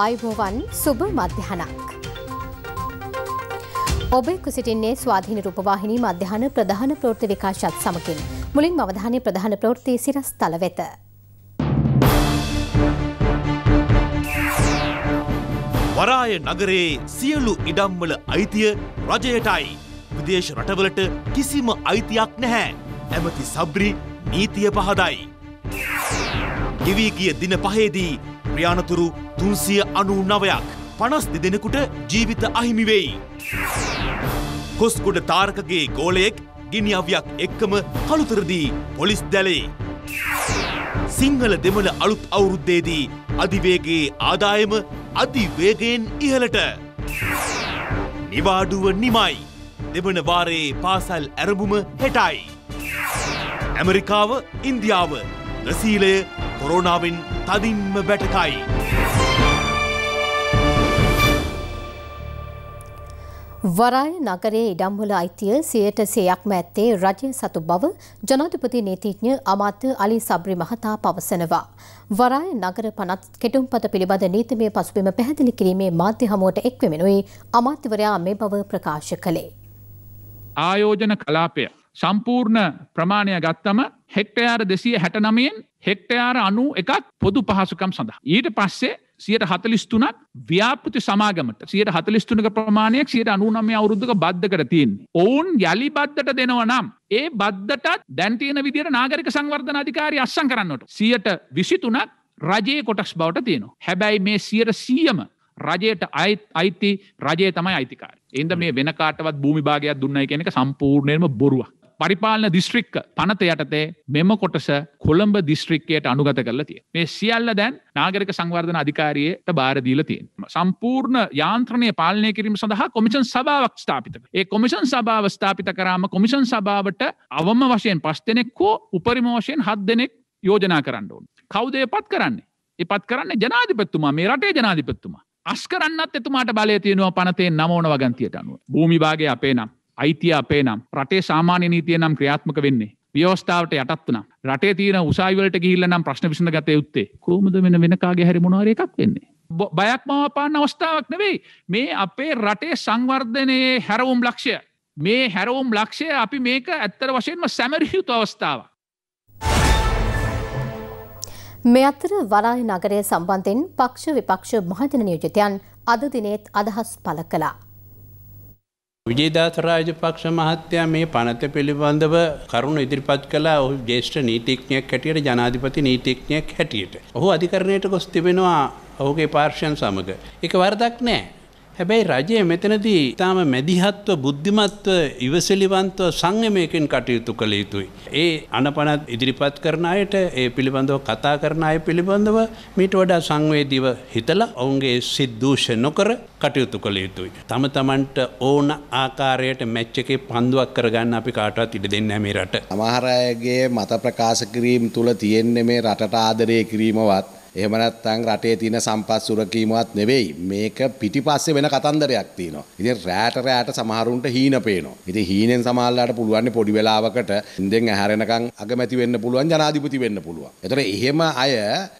ආයිබෝවන් සුභ මධ්‍යහනක්. ඔබේ කුසිටින්නේ ස්වාධීන රූපවාහිනී මධ්‍යහන ප්‍රධාන ප්‍රෘති විකාශත් සමකින් මුලින් මවධානය ප්‍රධාන ප්‍රෘතිය සිරස් තල වෙත. වරාය නගරයේ සියලු ඉඩම්වල අයිතිය රජයටයි. විදේශ රටවලට කිසිම අයිතියක් නැහැ. ඇමති සබ්‍රි නීතිය පහදයි. ගෙවී ගිය දින පහේදී ප්‍රියානතුරු තුන්සිය අනු නවයක් පනස් දෙදෙනකුට ජීවිත අහිමිවෙයි. කොස්කොඩ තාර්කගේ ගෝලයෙක් ගිනි අවයක් එක්කම කළුතරදී පොලිස් දැලේ. සිංහල දෙමළ අලුත් අවුරුද්දේදී අධිවේගේ ආදායම අධිවේගයෙන් ඉහලට. නිවාඩුව නිමයි. දෙවන වාරයේ පාසල් ඇරඹුම හෙටයි. ඇමරිකාව ඉන්දියාව ්‍රසීලය කොරෝණාවෙන් තදින්ම බැටකයි. වරාය නගරයේ ඉඩම්වල අයිතිය සියයට සයක්ම ඇත්තේ රජය සතු බව ජනාධිපති නීතිඥ අමාත්‍ය අලි සබ්‍රි මහතා පවසනවා. වරාය නගර පනත් කෙටුම්පත පිළිබඳ නීතිමය පසුබිම පැහැදිලි කිරීමේ මාධ්‍ය හමුවට එක්වෙමෙනුයි අමාත්‍යවරයා මේ බව ප්‍රකාශ කළේ. ආයෝජන කලාපය සම්පූර්ණ ප්‍රමාණය ගත්තම හෙක්ටයාර දෙසිය හැටනමයෙන් හෙක්ටයාර අනු එකත් පොදු පහසුකම් සඳහා. ඊට පස්සේ සියට හතලිස්තුනක් ව්‍යාපෘති සමාගමට සියට හතලිස්තුනක ප්‍රමාණයක් සියට අනුනමය අවුරුද්ධක බද්ධ කරතියන්නේ. ඔවුන් යළි බද්ධට දෙනව නම් ඒ බද්ධටත් දැන්තියන විදිර නාගරික සංවර්ධන අධිකාරි අස්සං කරන්නට. සියට විසිතුනක් රජයේ කොටස් බවට තියෙනවා. හැබැයි මේ සියට සියම රජයට අයිති රජය තමයි අයිතිකාර. එන්ද මේ වෙන කාටවත් භූමි භාගයක් දුන්නයි කෙනෙක සම්පූර්ණයම බොරුවක්. පරිපාලන දිස්ත්‍රික්ක පනත යටතේ මෙම කොටස කොළඹ දිස්ත්‍රික්කයට අනුගත කරලා තිය. මේ සියල්ල දැන් නාගරික සංවර්ධන අධිකාරියට බාරදීල තියෙන්. සම්පූර්ණ යාන්ත්‍රණය පාලනය කිරීම සඳහා කොමිෂන් සභාවක් ස්ථාපිත. ඒ කොමිෂන් සභාව ස්ථාපිත කරාම කොමිෂන් සභාවට අවම වශයෙන් පස් දෙනෙක් හෝ උපරිම වශයෙන් හත් දෙනෙක් යෝජනා කරන්න ඕන්. කවුදය පත් කරන්නේ. එපත් කරන්න ජනාධිපත්තුමා මේ රටේ ජනාධිපත්තුමා. අස්කරන්නත් එතුමාට බලය තියෙනවා පනතේ නමෝන වගන්තියට අනුව. භූමිභාගේ අපේ නම්. අයිතිය අපේ නම් රටේ සාමාන්‍ය නීතිය නම් ක්‍රියාත්මක වෙන්නේ ව්‍යවස්ථාවට යටත් වන රටේ තියෙන උසාවිවලට ගිහිල්ලා නම් ප්‍රශ්න විසඳ ගත යුත්තේ කොහොමද වෙන වෙන කාගේ හැරි මොනවා හරි එකක් වෙන්නේ බයක් මවපාන්න අවස්ථාවක් නෙවෙයි මේ අපේ රටේ සංවර්ධනයේ හැරවුම් ලක්ෂය මේ හැරවුම් ලක්ෂය අපි මේක ඇත්තර වශයෙන්ම සැමරියුතු අවස්ථාව මේ අතර වරායි නගරය සම්බන්ධයෙන් පක්ෂ විපක්ෂ මහජන නියෝජිතයන් අද දිනේත් අදහස් පළ කළා විජේදාස රාජපක්ෂ මහත්තයා මේ පනත පිළිබඳව කරුණු ඉදිරිපත් කළා ඔහු ජේෂ්ඨ නීතිඥයෙක් හැටියට ජනාධිපති නීතිඥයෙක් හැටියට. ඔහු අධිකරණයට ගොස් තිබෙනවා ඔහුගේ පාර්ශ්වයන් සමග. ඒක වරදක් නෑ. හැබැයි රජය මෙතනදී ඉතාම මැදිහත්ව බුද්ධිමත්ව ඉවසලිවන්තව සංයමයකෙන් කටයුතු කළ යුතුයි. ඒ අනපනත් ඉදිරිපත් කරන අයට ඒ පිළිබඳව කතා කරන අය පිළිබඳව මීට වඩා සංවේදීව හිතලා ඔවුන්ගේ සිද්දූෂ නොකර කටයුතු කළ යුතුයි. තම තමන්ට ඕන ආකාරයට මැච් එකේ පන්දුවක් කරගන්න අපි කාටවත් ඉඩ දෙන්නේ නැහැ මේ රට. සමහර අයගේ මත ප්‍රකාශ කිරීම තුල තියෙන්නේ මේ රටට ආදරය කිරීමවත් එහෙම නැත්නම් රටේ තියෙන සම්පත් සුරකීමවත් නෙවෙයි. මේක පිටිපස්සේ වෙන කතන්දරයක් තියෙනවා. ඉතින් රැට රැට සමහරුන්ට හීන පේනවා. ඉතින් හීනෙන් සමහරලාට පුළුවන් පොඩි වෙලාවකට ඉන්දෙන් ඇහැරෙනකන් අගමැති වෙන්න පුළුවන් ජනාධිපති වෙන්න පුළුවන්. ඒතර එහෙම අය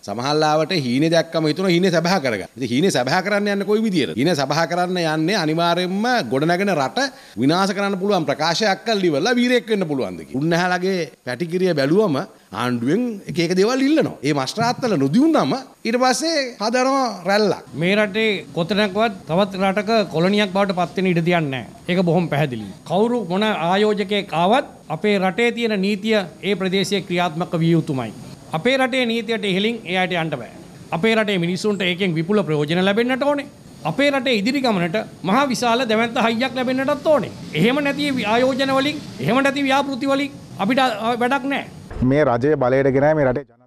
සමහරලාවට හීනේ දැක්කම හිතන හීනේ සබහා කරගන්න. ඉතින් හීනේ සබහා කරන්න යන්නේ කොයි විදියට? හීනේ සබහා කරන්න යන්නේ අනිවාර්යයෙන්ම ගොඩනැගෙන රට විනාශ කරන්න පුළුවන් ප්‍රකාශයක් අල්ලිවලා වීරයෙක් වෙන්න පුළුවන්ද කියලා. උන්නහලගේ පැටිකිරිය බැලුවම ආණ්ඩුවෙන් එකක දෙවල් ඉල්ලනවා ඒ මශ්‍රාත්තල නොදියුන්නම ඉට පස්සේ හදනවා රැල්ලක් මේ රටේ කොතනක්වත් තවත් රටක කොලනියක් බවට පත්වෙන ඉඩ තියන්න ඒක බොහොම පැහැදිලි කවුරු මොන ආයෝජකය කාවත් අපේ රටේ තියෙන නීතිය ඒ ප්‍රදේශය ක්‍රියාත්මක විය යුතුමයි අපේ රටේ නීතියට හෙලින් එයායට අන්ට බෑ අපේ රටේ මිනිසුන්ට ඒකෙන් විපුල ප්‍රයෝජන ලැබෙන්න්නට ඕනේ අපේ රටේ ඉදිරි ගමනට මහා විශාල දැවැන්ත හයියක් ලැබෙන්නටත් ඕනේ. එහෙම නැති ආයෝජන වලින්, එහෙම නැති ව්‍යාපෘති වලින් අපිට වැඩක් නැහැ. මේ රජය බලයට ගෙන මේ රටේ ජන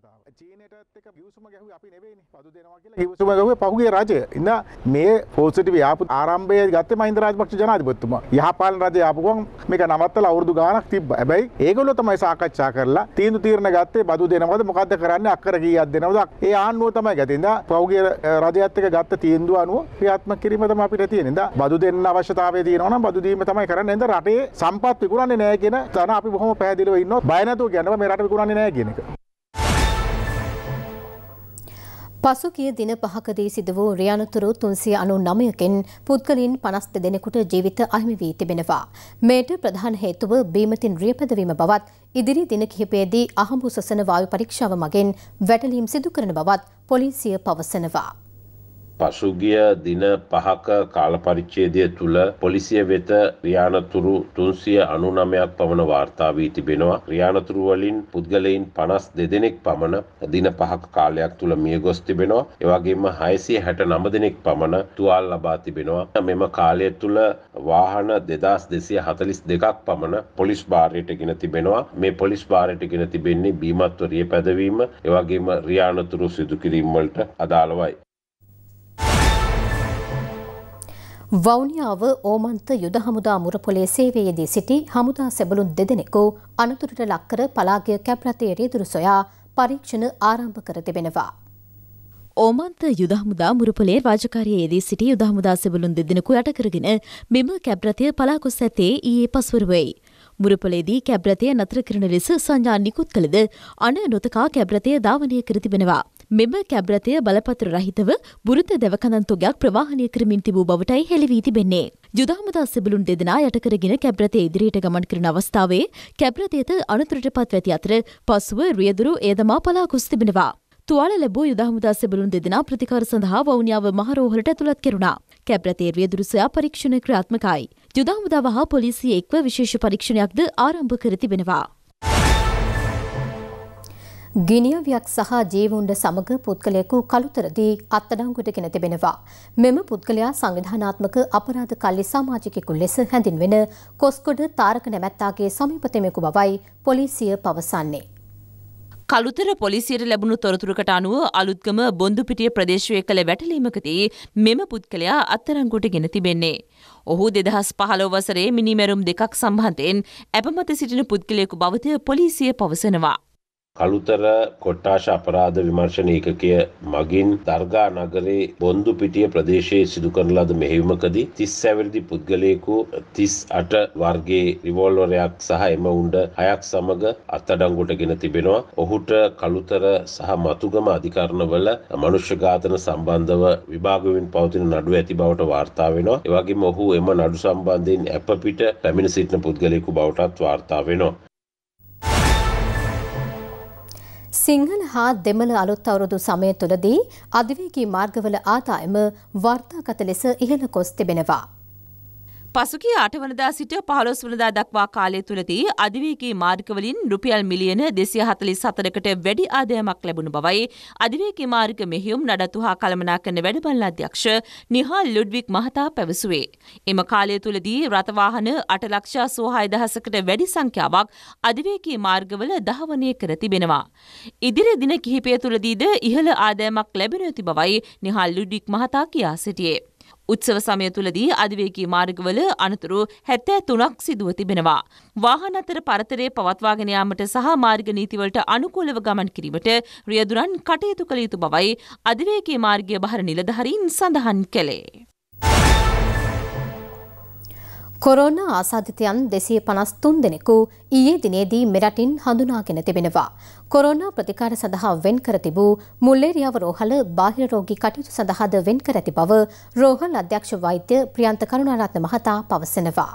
ඒසුමගව පහුගේ රජය ඉන්න මේ පෝසිටි යාපු ආරම්භය ගත්ත මහින්ද රාජපක්ෂ ජනාධිපතිතුමා යහපාලන රජය ආපුගම මේක නවත්තලා අවුරුදු ගාණක් තිබ්බ. හැබැයි ඒගොල්ලෝ තමයි සාකච්ඡා කරලා තීන්දුව තීරණ ගත්තේ බදු දෙනවද මොකද්ද කරන්නේ අක්කර කීයක් දෙනවද? ඒ ආණ්ඩුව තමයි ගත්තේ. ඉඳා පහුගේ රජයත් එක්ක ගත්ත තීන්දුව අනුව ක්‍රියාත්මක කිරීම තමයි අපිට තියෙන්නේ. ඉඳා බදු දෙන්න අවශ්‍යතාවය තියෙනවා නම් බදු දීම තමයි කරන්නේ. ඉඳා රටේ සම්පත් විකුණන්නේ නැහැ කියන තන අපි බොහොම පැහැදිලිව ඉන්නවා. බය නැතුව කියනවා මේ රට විකුණන්නේ නැහැ කියන එක. පසුගිය දින පහකදී සිද වූ රියනතුරු තුන්සිය අනු නමයකින් පුද්ගලින් පනස් දෙදෙනෙකුට ජීවිත අහිමි වී තිබෙනවා. මේට ප්‍රධාන හේතුව බීමතින් රියපදවීම බවත් ඉදිරි දින කිහිපයේදී අහඹු සසන වායු පරීක්ෂාව මගින් වැටලීම් සිදු කරන බවත් පොලිසිය පවසනවා. පසුගිය දින පහක කාලපරිච්ඡේදය තුළ පොලිසිය වෙත ක්‍රියානතුරු තුන්සිය අනුනමයක් පමණ වාර්තා වී තිබෙනවා. ක්‍රියානතුරු වලින් පුද්ගලයින් පනස් දෙදෙනෙක් පමණ දින පහක කාලයක් තුළ මිය ගොස් තිබෙනවා. එවගේම හයසිය හැට නම දෙනෙක් පමණ තුවාල් ලබා තිබෙනවා. මෙම කාලය තුළ වාහන දෙදස් දෙසිය හතලිස් දෙකක් පමණ පොලිස් භාරයට ගෙන තිබෙනවා. මේ පොලිස් භාරයට ගෙන තිබෙන්නේ බීමත්වරිය පැදවීම එවගේම රියානතුරු සිදුකිරීම්වලට අදාළවයි. වෞනියාව ඕමන්ත යුද හමුදා මුරපොලේ සේවයේදී සිටි හමුදා සැබලුන් දෙදෙනෙකු අනතුරට ලක්කර පලාගය කැප්රතේ රීදුරු සොයා පරීක්ෂණ ආරම්භ කර තිබෙනවා. ඕමන්ත යුදහමුදා මුරපොලේ රාජකාරයේදී සිටි යුදහමුදා සැබලුන් දෙදෙනෙකු යටකරගෙන මෙම කැබ්‍රතය පලාකොස් ඇතේ ඊයේ පස්වරුවයි. මුරපලේදී කැබ්‍රතය නතර කරන ලෙස සංඥා නිකුත් කළද අන නොතකා කැබ්‍රතය ධාවනය කර තිබෙනවා. මෙම කැබ්රතය බලපත්‍ර රහිතව බුරුත දැවකනන්තොගයක් ප්‍රවාහනය කරමින් තිබූ බවටයි හෙළිවී තිබෙන්නේ. යුදාමදා සෙබලුන් දෙදෙනා යටකරගෙන කැබ්‍රතය ඉදිරියට ගමන් කරන අවස්ථාවේ කැබ්‍රතයට අනතුරට පත්වැති අතර පසුව රියදුරු ඒදමා පලාකුස් තිබෙනවා. තුවාල ලැබූ යුදහමුදා සෙබලුන් දෙදෙනා ප්‍රතිකාර සඳහා වවුනියාව මහරෝහලට ඇතුළත් කෙරුණා. කැබ්‍රතේ රියදුරු සොයා පරීක්ෂණ ක්‍රියාත්මකයි. යුදහමුදා වහා පොලිසිය එක්ව විශේෂ පරීක්ෂණයක්ද ආරම්භ කර තිබෙනවා. ගිනියවියක් සහ ජීවුන්ඩ සමග පුද්ගලයකු කළුතරදී අත්තඩංගුටගෙන තිබෙනවා. මෙම පුද්ගලයා සංවිධානාත්මක අපරාධ කල්ලි සාමාජිකෙකු ලෙස හැඳින්වෙන කොස්කොඩ තාරක නැමැත්තාගේ සමීපතමෙකු බවයි පොලිසිය පවසන්නේ. කළුතර පොලිසියට ලැබුණු තොරතුරකට අනුව අලුත්ගම බොන්දුපිටිය ප්‍රදේශවය කළ වැටලීමකදී මෙම පුද්ගලයා අත්තරංගුට ගෙන තිබෙන්නේ. ඔහු දෙදහස් පහලෝ වසරේ මිනිමැරුම් දෙකක් සම්බන්ධයෙන් ඇපමත සිටින පුද්ගලයෙකු බවතය පොලිසිය පවසනවා. කළුතර කොට්ටාශ අපරාධ විමර්ශන ඒකකය මගින් දර්ගා නගරේ බොන්දු පිටිය ප්‍රදේශයේ සිදු කරන ලද මෙහෙයුමකදී 30 ඇවිරිදි පුද්ගලයෙකු 38 වර්ගයේ රිවෝල්වරයක් සහ එම උණ්ඩ හයක් සමග අත්අඩංගුවටගෙන තිබෙනවා. ඔහුට කළුතර සහ මතුගම අධිකරණවල මනුෂ්‍ය ඝාතන සම්බන්ධව විභාග වෙමින් පවතින නඩුව ඇති බවට වාර්තා වෙනවා. එවැගේම ඔහු එම නඩු සම්බන්ධයෙන් අප පිට පැමිණ සිටින පුද්ගලයෙකු බවටත් වාර්තා වෙනවා. සිංහල හා දෙමළ අලුත් අවුරුදු සමය තුළදී අධිවේගී මාර්ගවල ආදායම වර්තාගත ලෙස ඉහළ ගොස් තිබෙනවා. පසුගිය අටවනදා සිට පහළොස් වනදා දක්වා කාලය තුළදී අධිවේගේ මාර්ගවලින් රුපියල් මිලියන දෙසිය හතලිස් සතරකට වැඩි ආදයමක් ලැබුණු බවයි අධිවේගේ මාර්ග මෙහියුම් නඩත්තු හා කළමනා කරන වැඩබල අධ්‍යක්ෂ නිහාල් ලුඩ්වික් මහතා පැවසුවේ. එම කාලය තුළදී රථවාහන අටලක්ෂා සෝහය දහසකට වැඩි සංඛ්‍යාවක් අධිවේගේ මාර්ගවල දහවනය කර තිබෙනවා. ඉදිරි දින කිහිපය තුළදීද ඉහළ ආදෑමක් ලැබෙන ඇති බවයි නිහල් ලුඩ්වික් මහතා කියා සිටියේ. උත්සව සමය තුළදී අධිවේකී මාර්ගවල අනතුරු හැත්තෑ තුනක් සිදුව තිබෙනවා. වාහන අතර පරතරය පවත්වාගෙන යාමට සහ මාර්ග නීතිවලට අනුකූලව ගමන් කිරීමට රියදුරන් කටයුතු කළ යුතු බවයි අධිවේකී මාර්ගය බහර නිලධහරින් සඳහන් කළේ. කොරෝනා ආසාධිතයන් දෙසිය පනස්තුන් දෙනෙකු ඊයේ දිනේදී මෙරටින් හඳුනාගෙන තිබෙනවා. කොරෝනා ප්‍රතිකාර සඳහා වෙන් කර තිබූ මුල්ලේරියාව රෝහල බාහිර රෝගී කටයුතු සඳහාද වෙන් කර ඇති බව රෝහල් අධ්‍යක්ෂ වෛද්‍ය ප්‍රියන්ත කරුණාරත්න මහතා පවසනවා.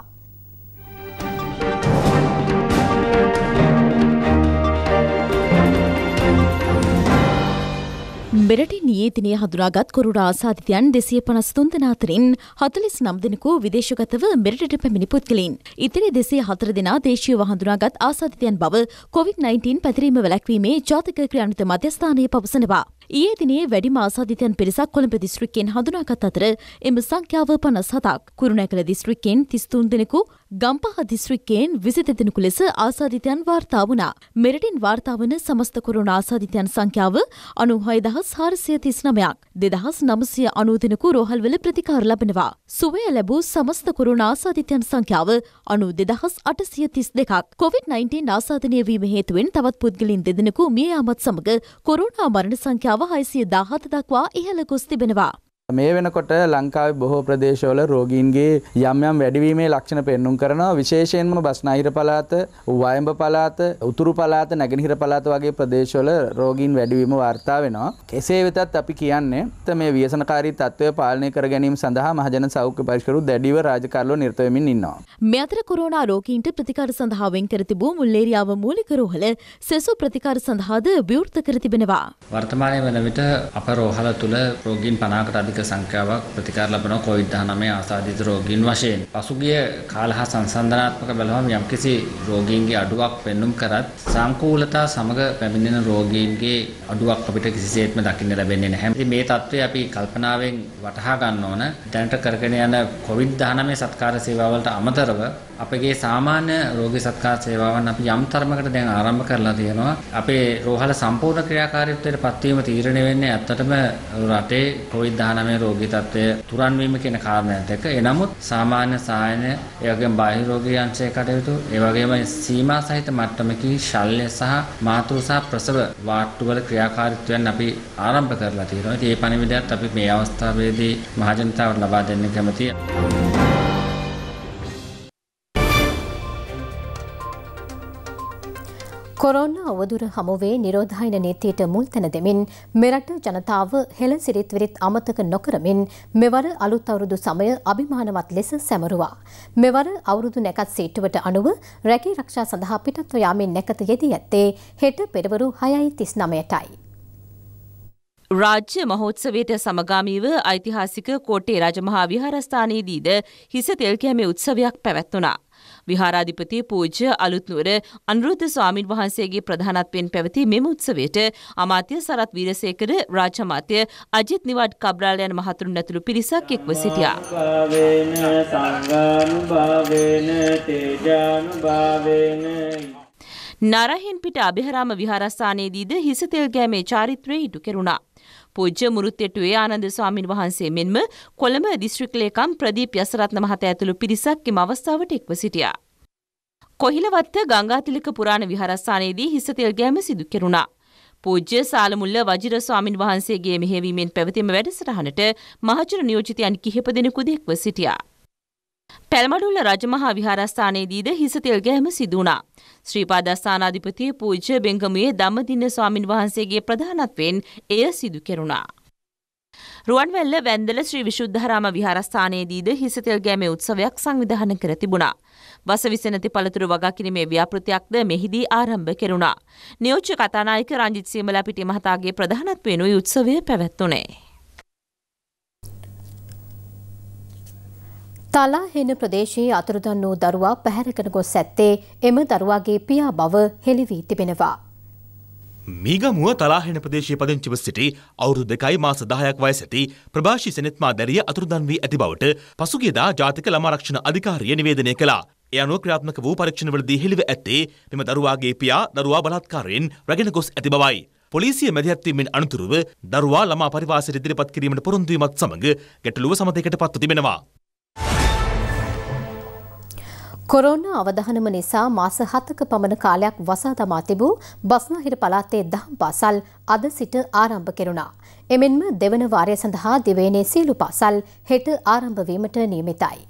මෙරට නීතිනය හඳුනාගත් කොරුඩා ආසාධිතයන් දෙසිය පනස්තුන්දන අතරින් හතුලිස් නම් දෙනකු විදේශගතව මෙරටට පැමිණි පුද්ගලින්. ඉතිරි දෙසේ හතර දෙනා දේශීව හඳුනාගත් ආසාධිතයන් බව COොVID-19 පැතිරීම වැලැක්වීමේ ජාතික ක්‍රියාණිත මධ්‍යස්ථානය පවසනවා. ඒ දිනේ වැඩිම ආසාධිතයන් පිරිසක් කොළඹ දිස්ත්‍රික්කෙන් හඳුනාගත් අතර එම සංඛ්‍යාව පනස් හතක් කුරුණැකළ දිස්ත්‍රික්කෙන් තිස්තුන් දෙනෙකු ගම්පහ දිස්ත්‍රික්කයෙන් විසි දෙදෙනෙකු ලෙස ආසාධිතයන් වාර්තා වුණා. මෙරටින් වාර්තාාවන සමස්ත කොරුණ ආසාධිතයන් සංඛ්‍යාව අනු හයදහස් හාරසය තිස්නමයක් දෙදහස් නමසය අනූතිනකු රෝහල්වල ප්‍රතිකාර ලබෙනවා. සුවය ලැබූ සමස්ත කොරුණ ආසාධිතයන් සංඛ්‍යාව අනු දෙදහස් අටසිය තිස් දෙකක් කොවිD-19 ආසාධනය වීම හේතුවෙන් තවත් පුද්ගලින් දෙදෙනෙකු මිය යාමත් සමඟ කොරුණා මරණ සංඛ්‍යාව හයිසිය දාහත දක්වා ඉහළ ගොස් තිබෙනවා. මේ වෙනකොට ලංකාවේ බොහෝ ප්‍රදේශවල රෝගීන්ගේ යම් යම් වැඩිවීමේ ලක්ෂණ පෙන්눔 කරනවා විශේෂයෙන්ම බස්නාහිර පළාත, වයඹ පළාත, උතුරු පළාත, නැගෙනහිර පළාත වගේ ප්‍රදේශවල රෝගීන් වැඩිවීම වාර්තා වෙනවා. එසේ වෙතත් අපි කියන්නේ මේ ව්‍යසනකාරී තත්ත්වය පාලනය කර ගැනීම සඳහා මහජන සෞඛ්‍ය පරිශකරු දැඩිව රාජකාරලෝ නිරත වෙමින් ඉන්නවා. මේ අතර කොරෝනා රෝගීන්ට ප්‍රතිකාර සඳහා වෙන් කර තිබූ මුල්ලේරියාව මූලික රෝහල සෙසු ප්‍රතිකාර සඳහාද විවෘත කර තිබෙනවා. වර්තමානයේ වන විට අප රෝහල තුල රෝගීන් 50කට අධික අධික සංඛ්‍යාවක් ප්‍රතිකාර ලබනවා COVID-19 ආසාදිත රෝගීන් වශයෙන්. පසුගිය කාල හා සංසන්දනාත්මක බලවම යම්කිසි රෝගීන්ගේ අඩුවක් පෙන්눔 කරත් සංකූලතා සමග පැමිණෙන රෝගීන්ගේ අඩුවක් අපිට කිසිසේත්ම දකින්න ලැබෙන්නේ නැහැ. ඉතින් මේ தત્ත්වය අපි කල්පනාවෙන් වටහා ගන්න ඕන. දැනට කරගෙන යන COVID-19 සත්කාර සේවාවලට අමතරව අපගේ සාමාන්‍ය රෝගී සත්කාර සේවාවන් අපි යම් තරමකට දැන් ආරම්භ කරලා තියෙනවා. අපේ රෝහල සම්පූර්ණ ක්‍රියාකාරීත්වයට පත්වීම තීරණය වෙන්නේ ඇත්තටම රටේ COVID-19 මේ රෝගී තත්ත්වය තුරන් වීම කියන කාරණයත් එක්ක එනමුත් සාමාන්‍ය සායන ඒ වගේම බාහිර රෝගීයන්සේ කටයුතු ඒ වගේම සීමා සහිත මට්ටමකින් ශල්‍ය සහ මාතෘ සහ ප්‍රසව වාට්ටු වල ක්‍රියාකාරීත්වයන් අපි ආරම්භ කරලා තියෙනවා. ඉතින් මේ පණිවිඩයත් අපි මේ අවස්ථාවේදී මහජනතාවට ලබා දෙන්න කැමතියි. කොරෝනා අවදුර හමුවේ නිරෝධායන නීතියට මුල් තැන දෙමින් මෙරට ජනතාව හෙළ සිරිත් විරිත් අමතක නොකරමින් මෙවර අලුත් අවුරුදු සමය අභිමානවත් ලෙස සැමරුවා. මෙවර අවුරුදු නැකත් සීටුවට අනුව රැකී රක්ෂා සඳහා පිටත්ව යාමෙන් නැකත යෙදී ඇත්තේ හෙට පෙරවරු 6.39ටයි. රාජ්‍ය මහෝත්සවයට සමගාමීව ඓතිහාසික කෝටේ රජමහා විහාරස්ථානයේදීද හිස තෙල් කැමේ උත්සවයක් පැවැත්වුණා. විහාරාධිපති පූජ්‍ය අලුත්නුවර අනුරුද්ධ ස්වාමින් වහන්සේගේ ප්‍රධානත්වයෙන් පැවති මෙම උත්සවයට අමාත්‍ය සරත් වීරසේකර රාජමාත්‍ය අජිත් නිවාඩ් කබ්‍රාලයන් මහතුරුන් ඇතුළු පිරිසක් එක්ව සිටියා. නරහින් පිට අභිහරාම විහාරස්ථානයේදීද හිසතෙල් ගෑමේ චාරිත්‍රය ඉටු කෙරුණා. පූජ්‍ය මුරුත්තේටුවේ ආනන්ද ස්වාමින් වහන්සේ මෙන්ම කොළඹ දිස්ත්‍රික් ලේකම් ප්‍රදීප් යසරත්න මහතා ඇතුළු පිරිසක් එම අවස්ථාවට එක්ව සිටියා. කොහිලවත්ත ගංගාතිලක පුරාණ විහාරස්ථානයේදී හිස තෙල් ගෑම සිදු කෙරුණා. පූජ්‍ය සාලමුල්ල වජිර ස්වාමින් වහන්සේගේ මෙහෙවීමෙන් පැවතීම වැඩසටහනට මහජන නියෝජිතයන් කිහිප දෙනෙකු දෙක්ව සිටියා. පැල්මඩුල්ල රජමහා විහාරස්ථානයේදීද හිසතෙල් ගැහැම සිදු වුණා. ශ්‍රීපාදස්ථානාධිපති පූජ්‍ය බෙංගමුවේ ධම්මදින්න ස්වාමින් වහන්සේගේ ප්‍රධානත්වයෙන් එය සිදු කෙරුණා. රුවන්වැල්ල වැන්දල ශ්‍රී විශුද්ධරාම විහාරස්ථානයේදීද හිසතෙල් ගෑමේ උත්සවයක් සංවිධානය කර තිබුණා. වසවිස නැති පළතුරු වගා කිරීමේ ව්‍යාපෘතියක්ද මෙහිදී ආරම්භ කෙරුණා. නියෝජ්‍ය කතානායක රංජිත් සීමලපිටි මහතාගේ ප්‍රධානත්වයෙන් උත්සවය පැවැත්වුණේ. තලා හෙන ප්‍රදේශයේ අතුරුදන් වූ දරුවා පැහැරගෙන ගොස් ඇත්තේ එම දරුවාගේ පියා බව හෙළිවී තිබෙනවා. මීගමුව තලාහෙන ප්‍රදේශය පදිංචිව සිටි අවුරු දෙකයි මාස දහයක් වය ඇති ප්‍රභාෂි සෙනත්මා දැරිය අතුරුදන් වී ඇති බවට පසුගේදා ජාතික ළමාරක්ෂණ අධිකාරිය නිවේදනය කළා. එය අනුව ක්‍රියාත්මක වූ පරීක්ෂණවලදී හෙළිව ඇත්තේ මෙම දරුවාගේ පියා දරුවා බලාත්කාරයෙන් රැගෙන ගොස් ඇති බවයි. පොලිසිය මැදිහත්වීමෙන් අනතුරුව දරුවා ළමා පරිවාසයට ඉදිරිපත් කිරීමට පොරොන්දු වීමත් සමග ගැටලුව සමතයකට පත්ව තිබෙනවා. කොරෝනා අවධානම නිසා මාස 7ක පමණ කාලයක් වසා දමා තිබූ බස්නාහිර පළාතේ දහම් පාසල් අද සිට ආරම්භ කෙරුණා. එමෙන්ම දෙවන වාරය සඳහා දිවයිනේ සියලු පාසල් හෙට ආරම්භ වීමට නියමිතයි.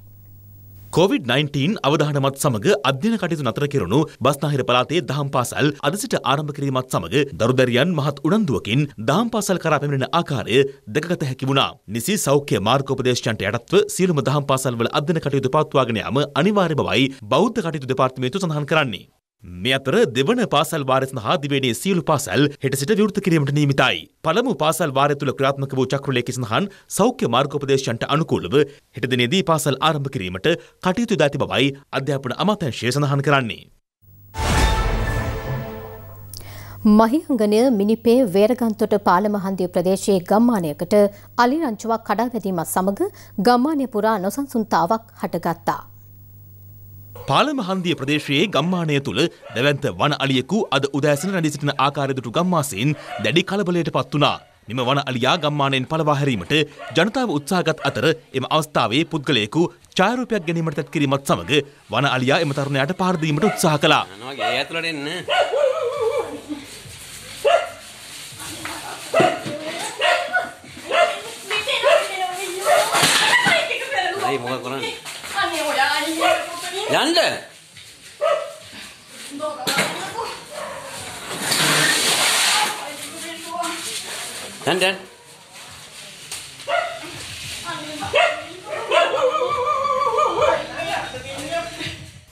කොවිD-19 අවධානමත් සමඟ අධ්‍යන කටයුතු නතර කෙරුණු බස්නාහිර පළාතේ දහම් පාසල් අද සිට ආරම්භ කිරීමත් සමඟ දරුදැරියන් මහත් උනන්දුවකින් දහම් පාසල් කරා පැමිණෙන ආකාරය දැකගත හැකි වුණා. නිසි සෞඛ්‍ය මාර්ගෝපදේශයන්ට යටත්ව සියලුම දහම් පාසල්වල අධ්‍යන කටයුතු පවත්වාගෙන යාම අනිවාර්ය බවයි බෞද්ධ කටයුතු දෙපාර්තමේන්තුව සඳහන් කරන්නේ. මේ අතර දෙවන පාසල් වාරය සඳහා දිවයිනේ සියලු පාසල් හෙට සිට විවෘත කිරීමට නියමිතයි. පළමු පාසල් වාරය තුළ ක්‍රියාත්මක වූ චක්‍රලේඛ සඳහන් සෞඛ්‍ය මාර්ගෝපදේශයන්ට අනුකූලව හෙට දිනේදී පාසල් ආරම්භ කිරීමට කටයුතු දාති බවයි අධ්‍යාපන අමාත්‍යාංශය සඳහන් කරන්නේ. මහියංගනය මිනිපේ වේරගන්තොට පාලමහන්දිය ප්‍රදේශයේ ගම්මානයකට අලිරංචුවක් කඩාවැදීමත් සමග ගම්මානය පුරා නොසන්සුන්තාවක් හටගත්තා. පාලම හන්දිය ප්‍රදේශයේ ගම්මානය තුළ දැවන්ත වන අලියෙකු අද උදෑසන රැඳී සිටින ආකාරයදුටු ගම්මාසයෙන් දැඩි කලබලයට පත් වුණා. මෙම වන අලියා ගම්මානයෙන් පළවා හැරීමට ජනතාව උත්සාහගත් අතර එම අවස්ථාවේ පුද්ගලයෙකු ඡායාරූපයක් ගැනීමට තත් කිරීමත් සමග වන අලියා එම තරුණයාට පහර දීමට උත්සාහ කළා. මොකක් කරන්නේ? අනේ ඔයා අනේ යන්න. යන්න යන්න.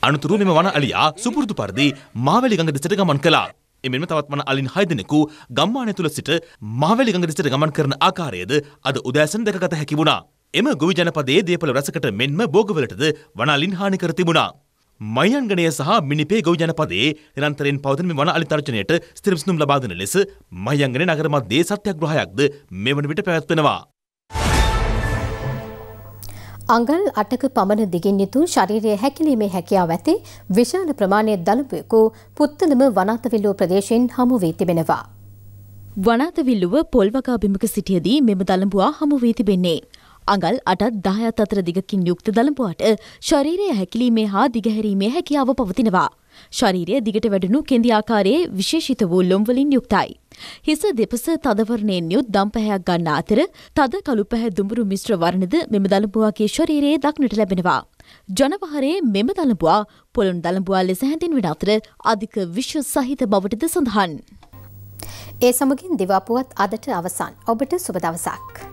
අනතුරු මෙම වන අලියා සුපුරුදු පරිදි මාවැලි ගඟ දෙසට ගමන් කළා. එමෙන්ම තවත් වන අලින් 6 දෙනෙකු ගම්මානය තුල සිට මාවැලි ගඟ දෙසට ගමන් කරන ආකාරයද අද උදෑසන දැකගත හැකි වුණා. එම ගොවි ජනපදයේ දේපළ රසකට මෙන්ම බෝගවලටද වනාලින් හානි කර තිබුණා. මයංගණය සහ මිනිපේ ගොවි ජනපදයේ නිරන්තරයෙන් පවතින මේ වන අලිතර්ජනයට ස්ථිර විසඳුම් ලබා දෙන ලෙස මයංගණේ නගර මැදේ සත්‍යග්‍රහයක්ද මෙවන විට පැවැත්වෙනවා. අඟල් අටක පමණ දිගින් යුතු ශරීරය හැකිලීමේ හැකියාව ඇති විශාල ප්‍රමාණය දළපයකු පුත්තලම වනාතවිල්ලෝ ප්‍රදේශයෙන් හමුුවී තිබෙනවා. වනාතවිල්ලුව පොල්වකාභිමක සිටියදී මෙම දළඹවා හමුුවී තිබෙන්නේ. අඟල් අටත් දායත් අතර දිගකින් යුක්ත දළඹුවාට ශරීරය හැකිලීමේ හා දිගහැරීමේ හැකියාව පවතිනවා. ශරීරය දිගට වැඩුණු කෙඳි ආකාරයේ විශේෂිත වූ ලොම්වලින් යුක්තයි. හිස දෙපස තදවරණයෙන් යුත් දම්පැහැයක් ගන්න අතර තද කළු පැහැ දුඹුරු මිශ්‍ර වර්ණද මෙම දළඹුවාගේ ශරීරයේ දක්නට ලැබෙනවා. ජනවහරේ මෙම දළඹුවා පොළොන් දළඹුවා ලෙස හැඳින්වෙන අතර අධික විශ්ව සහිත බවටද සඳහන්. ඒ සමගින් දිවාපුවත් අදට අවසන් ඔබට සුබදවසක්.